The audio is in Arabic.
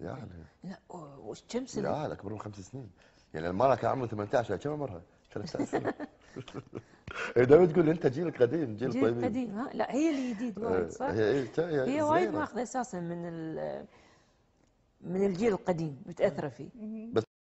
يعني لا وش كم سنه؟ لا اكبر من خمس سنين يعني المرأة كان عمره 18 كم عمرها؟ ثلاث سنين دائما تقول انت جيل قديم جيل, جيل قديم ها لا هي اللي جديد إيه، وايد صح؟ هي إيه، هي, هي وايد ماخذه اساسا من من الجيل القديم متاثره فيه بس